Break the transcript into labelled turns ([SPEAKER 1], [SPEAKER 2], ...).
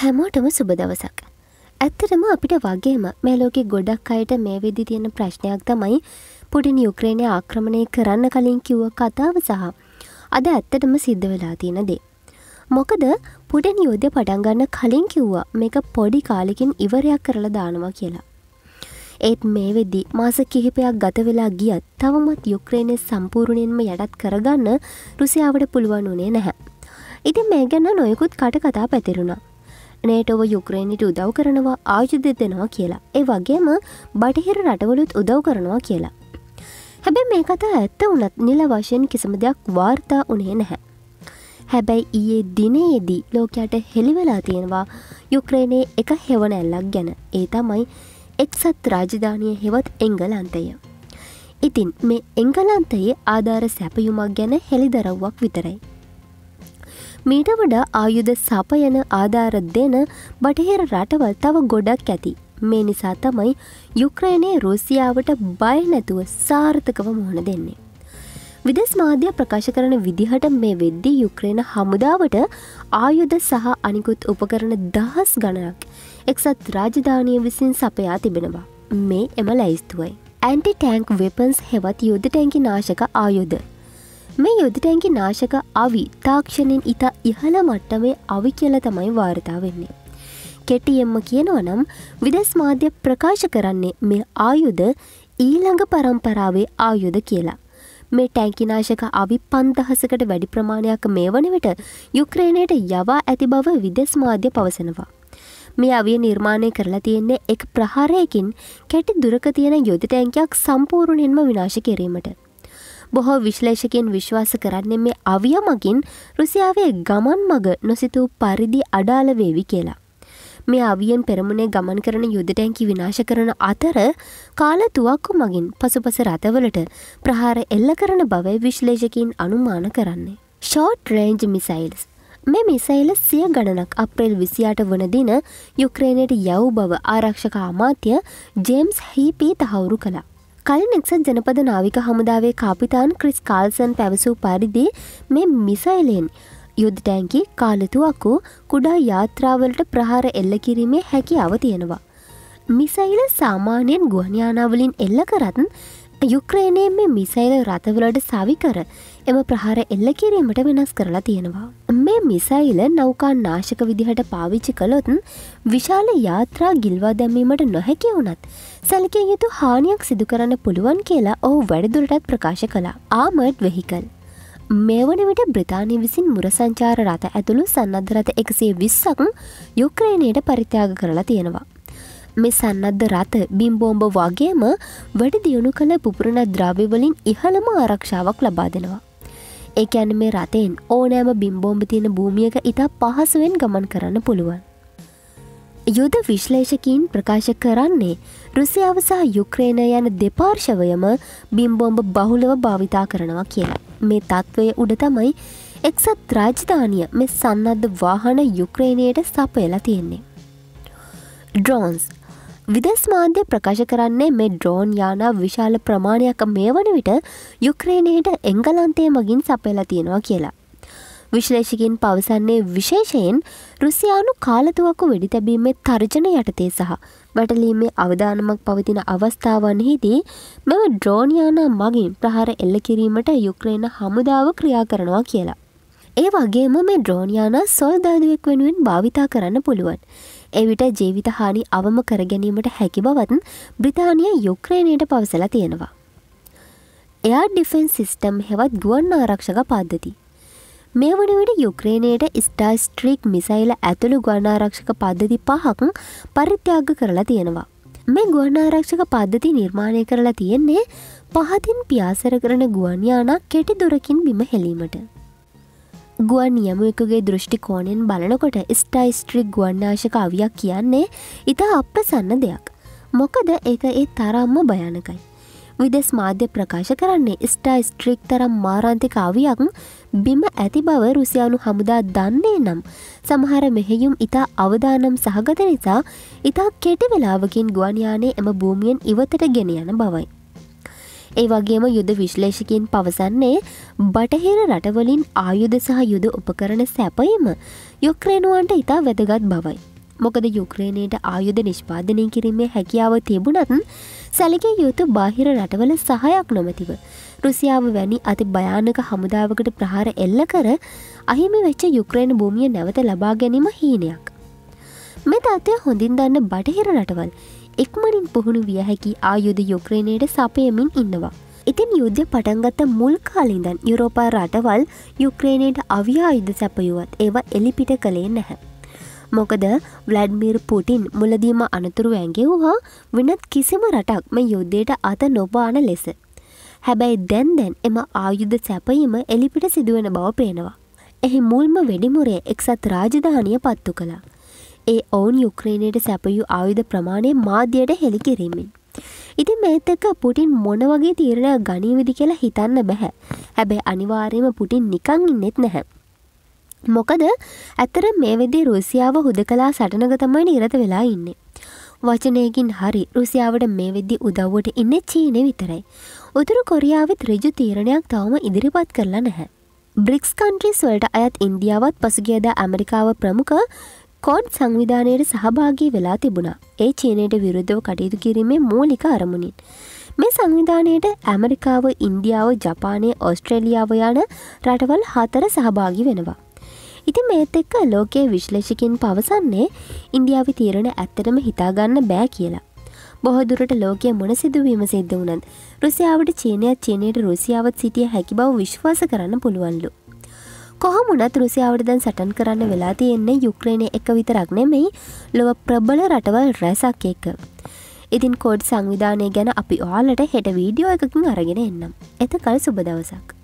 [SPEAKER 1] හැමෝටම සුබ දවසක්. ඇත්තටම අපිට වගේම මේ ලෝකෙ ගොඩක් අයට මේ වෙදි තියෙන ප්‍රශ්නයක් තමයි පුටින් යුක්‍රේණය ආක්‍රමණය කරන්න කලින් කිව්ව කතාව සහ අද ඇත්තටම සිද්ධ වෙලා තියෙන දේ. මොකද පුටන් යුද්ධ පටන්ගන්න කලින් කිව්වා මේක පොඩි කාලෙකින් ඉවරයක් කරලා දානවා කියලා. ඒත් මේ වෙද්දි මාස කිහිපයක් ගත වෙලා ගියත් තවමත් යුක්‍රේණය සම්පූර්ණයෙන්ම යටත් කරගන්න රුසියාවට පුළුවන් වනේ නැහැ. ඉතින් මේ ගැන නොයකුත් කට කතා පැතිරුණා. නේටව යුක්‍රේණිට උදව් කරනවා ආයුධ දෙනවා කියලා. ඒ වගේම බටහිර රටවලුත් උදව් කරනවා කියලා. හැබැ මේ කතා ඇත්ත වනත් නිල වශයෙන් කිසිම දෙයක් වාර්තා උනේ නැහැ. හැබැයි ඊයේ දිනයේදී ලෝකයාට හෙළිවෙලා තියෙනවා යුක්‍රේණයේ එක හෙවනැල්ලක් ගැන ඒ තමයි එක්සත් රාජධානය හෙවත් එංගලන්තය. ඉතින් මේ එංගලන්තයේ ආධාර සැපයුමක් ගැන හෙළිදරව්වක් විතරයි. මීට වඩා ආයුධ සපයන ආධාර දෙන බටහිර රටවල් තව ගොඩක් ඇති. මේ නිසා තමයි යුක්‍රයනය රුසියාවට බය නැතුව සාර්ථකව මුහුණ දෙන්නේ. විදෙස් මාධ්‍ය ප්‍රකාශ කරන විදිහට මේ වෙද්දී යුක්‍රේන හමුදාවට ආයුධ සහ අනිකුත් උපකරන දහස් ගණනක් එක්සත් රාජධානය විසින් සපයා තිබෙනවා. මේ එම ලැයිස්තුවයි. ඇන්ටි ටැන්ක් වෙපන්ස් හෙවත් යුද්ධ ටැන්කි නාශක ආයුධ මේ යුද්ධටැන්ගේ නාශක අවි තාක්ෂණයෙන් ඉතා ඉහළ මට්ටමේ අවි කියල තමයි වාර්තා වෙන්නේ. කෙටියෙම්ම කියනවා නම් විදෙස් මාධ්‍ය ප්‍රකාශ කරන්නේ මේ ආයුධ ඊළඟ පරම්පරාවේ ආයුධ කියලා. මේ ටැංකිනාශක අවි පන්දහසකට වැඩි ප්‍රමාණයක් මේ වන විට යුක්‍රේණයට යවා ඇති බව විදෙස් මාධ්‍ය පවසනවා. මේ අවිය නිර්මාණය කරලා තියෙන්නේ එක් ප්‍රහාරයකින් කැටි දුරක තියෙන යුධ ටැංකයක් සම්පූර්ණයෙන්ම විනාශ කිරීමට. බොහෝ විශ්ලේෂකෙන් විශ්වාස කරන්නේ මේ අවිය මගින් රුසියාවේ ගමන් මග නොසිතූ පරිදි අඩාල වේවි කියලා. මේ අවියෙන් පෙරමුණේ ගමන් කරන යුදටැන්කි විනාශ කරන අතර කාල තුවක්කු මගින් පසුපස රථවලට ප්‍රහාර එල්ල කරන බවයි විශ්ලේෂකින් අනුමාන කරන්නේ. ෂෝට් රේන්ජ් මිසයිල්ස් මේ මිසයිල සිය ගණනක් අප්‍රේල් විසියාට වන දින යුක්‍රේණයට යව් බව ආරක්ෂක අමාත්‍ය ජේම්ස් හිපී තහවුරු කළා. කල් නෙක්සත් ජනපද නාවික හමුදාවේ කාපිතාන් ක්‍රිස් කාල්සන් පැවසූ පරිදි මේ මිසයිලෙන් යුද්ධ ටැන්කි කාලතුවක්කු කුඩා යාත්‍රාවලට ප්‍රහාර එල්ල කිරීමේ හැකි අවතියෙනවා. මිසයිල සාමාන්‍යයෙන් ගුවනයානාවලින් එල්ල කරත්න් යුක්‍රේණය මේ මිසයිල රථවලට සවිකර එම ප්‍රහාර එල්ල කිරීමට වෙනස් කරලා තියෙනවා. මේ මිසයිල නෞකා නාශක විදිහට පාවිච්චි කළොතුන් විශාල යාත්‍රා ගිල්වා දැමීමට නොහැකි වුනත් සැලකෙන් යුතු හානියක් සිදු කරන්න පුළුවන් කියලා ඔහු වැඩදුරටත් ප්‍රකාශ කලා ආමර්ඩ් වෙහිකල්. මේ වන විට බ්‍රතාානය විසින් මුරසංචාර රථ ඇතුළු සන්නධරත එකසේ විස්සක් යුක්‍රේණයට පරිත්‍යාග කරලා තියෙනවා. මේ සන්නද්ධ රථ බිම්බෝම්බ වගේම වැඩි දියුණු කළ පුපුරණ ද්‍රව්‍යවලින් ඉහළම ආරක්ෂාවක් ලබා දෙනවා. ඒක ඇන මේ රතයෙන් ඕනෑම බිම්බෝම්භ තියෙන භූමියක ඉතා පහසුවෙන් ගමන් කරන්න පුළුවන්. යුද විශ්ලේෂකින් ප්‍රකාශ කරන්නේ රුසියාව සහ යුක්‍රේණ යන දෙපාර්ශවයම බිම්බෝම්භ බහුලව භාවිතා කරනවා කියලා. මේ තත්ත්වය උඩ තමයි එක්සත් රාජධානිය මෙ සන්නද්ධ වාහන යුක්‍රේණයට සපයලා තියෙන්නේ. ඩ්‍රෝන්ස් විදෙස් මාන්දය ප්‍රකාශ කරන්නේ මේ ඩ්‍රෝන් යානා විශාල ප්‍රමාණයක් මේ වන විට යුක්‍රේණයට එංගලන්තය මගින් සපයලා තියෙනවා කියලා. විශ්ලේෂකින් පවසන්නේ විශේෂයෙන් රුසියානු කාලතුවක්කු වෙඩි තැබීමේ තර්ජන යටතේ සහ වැටලීමේ අවධානමක් පවතින අවස්ථාවන්හිදී මෙම ඩ්‍රෝනියානා මගින් ප්‍රහාර එල්ල කිරීමට යුක්‍රේණ හමුදාව ක්‍රියා කරනවා කියලා. ඒ වගේම මේ ඩ්‍රෝනියානා සොල්දාදුවෙක් වෙනුවෙන් භාවිතා කරන්න පුළුවන්. එවිට ජීවිත හානි අවම කර ගැනීමට හැකි බවත් බ්‍රිතාන්‍ය යුක්්‍රේණයට පවසලා තියෙනවා. එයා ඩිෆෙන් සිිස්ටම් හෙවත් ගුවන් ආරක්ෂක පද්ධති. මේ වනවිට යුක්්‍රේණයට ස්ටාස්ට්‍රීක් මිසයිල ඇතුළු ගුවනාරක්ෂක පද්ධති පහක් පරිත්‍යාග කරලා තියෙනවා. මේ ගුවනාරක්ෂක පද්ධති නිර්මාණය කරලා තියෙන්නේ පහතින් පියාසර කරන ගුවන්යානක් කෙටි දුරකින් බිම හෙලීමට. ගුවන් නියමයකුගේ දෘෂ්ටි කෝණයෙන් බලනකොට ස්ටයිස්ට්‍රික් ගුවන්නාශක අවියක් කියන්නේ ඉතා අප්‍රසන්න දෙයක්. මොකද ඒක ඒ තරම්ම භයනකයි. විදෙස් මාධ්‍ය ප්‍රකාශ කරන්නේ ස්ටයිස්ට්‍රික් තරම් මාරන්තික අවියක් බිම ඇති බව රුසියානු හමුදා දන්නේ නම් සමහර මෙහෙයුම් ඉතා අවදානම් සහගත නිසා ඉතා කෙටි වෙලාවකින් ගුවන්යානේ එම භූමියෙන් ඉවතට ගෙන යන බවයි. ඒ වගේම යුද විශ්ලේෂකින් පවසන්නේ බටහිර රටවලින් ආයුද සහ යුද උපකරන සැපයීම යුක්‍රේනුවන්ට ඉතා වැදගත් බවයි. මොකද යුක්‍රේණයට ආයුධ නිෂ්පාදනය කිරීමේ හැකියාව තිබුණත්න් සැලකේ යුතු බාහිර රටවල සහයක් නොමැතිව. රුසියාව වැනි අති භයානක හමුදාවකට ප්‍රහාර එල්ල කර අහිමි වෙච්ච යුක්‍රේණ භූමිය නැවත ලබා ගැනීම හීනයක්. මේ තත්ත්වය හොඳින් දන්න බටහිර රටවල් එක්මනින් පුහුණු විය හැකි ආයුධ යුක්‍රණයට සපයමින් ඉන්නවා. ඉතින් යුද්ධ පටන්ගත මුල් කාලින්දන් යුරෝපා රටවල් යුක්‍රේණයට අව්‍යායුධ සැපයුවත් ඒව එලිපිට කළේ නැහැ. මොකද වලඩ්මිර් පුටින් මුලදීම අනතුරු ඇගේ වූහා වෙනත් කිසිම රටක් මේ යුද්ධයට අත නොබාන ලෙස. හැබැයි දැන් දැන් එම ආයුධ සැපයීම එලිපිට සිදුවන බව පේනවා. එහි මුල්ම වැඩිමුරේ එක්සත් රාජධානය පත්තු කළා. ඒ ඔවුන් යුක්්‍රේණයට සැපයු ආයුධ ප්‍රමාණය මාධ්‍යයට හෙළි කිරීමෙන්. ඉති මේතක පුටින් මොන වගේ තීරණ ගනීවිදි කියලා හිතන්න බැහැ. හැබැ අනිවාර්යම පුටින් නිකං ඉන්නෙත් නැහැ. මොකද ඇතර මේ වෙදේ රුසියාව හුද කලා සටනග තමයි නිරත වෙලා ඉන්නේ. වචනයකින් හරි රුසියාවට මේ වෙද්දි උදව්වට ඉන්න චීනය විතරයි. උතුරු කොරියාවත් රජු තීරණයක් තවම ඉදිරිපත් කරලා නැහැ. බ්‍රික්ස් කන්ට්‍රීස් වලට අයත් ඉන්දියාවත් පසුගියදා ඇමරිකාව ප්‍රමුඛ කෝඩ් සංවිධානයට සහභාගී වෙලා තිබුණා ඒ චීනයට විරුද්ධව කටයුතු කිරීමේ මූලික අරමුණින්. මේ සංවිධානයට ඇමරිකාව ඉන්දියාව ජපානය ඔස්ට්‍රේලියාව යන රටවල් හතර සහභාගි වෙනවා. ඉති මේත් එක්ක ලෝකයේ විශ්ලේෂකින් පවසන්නේ ඉන්දියාව තීරණ ඇත්තටම හිතාගන්න බෑ කියලා. බොහදුරට ලෝකය මොන සිදුවීම සිද්ධ වනත් රුසියාවට චීනයක් චීනයට රුසියාවත් සිටිය හැකි බව විශ්වාස කරන්න පුළුවන්ලු. කොහමුණත් රුසියාවට දැන් සටන් කරන්න වෙලා තියෙන්නේ යුක්්‍රේණය එක විතරක් නෙමෙයි ලොව ප්‍රබල රටවල් රැසක් එක. ඉතින් කෝඩ් සංවිධානය ගැන අපි ඔයාලට හෙට වීඩියෝ එකකින් අරගෙන එන්නම්. එතකල් සුබදවසක්.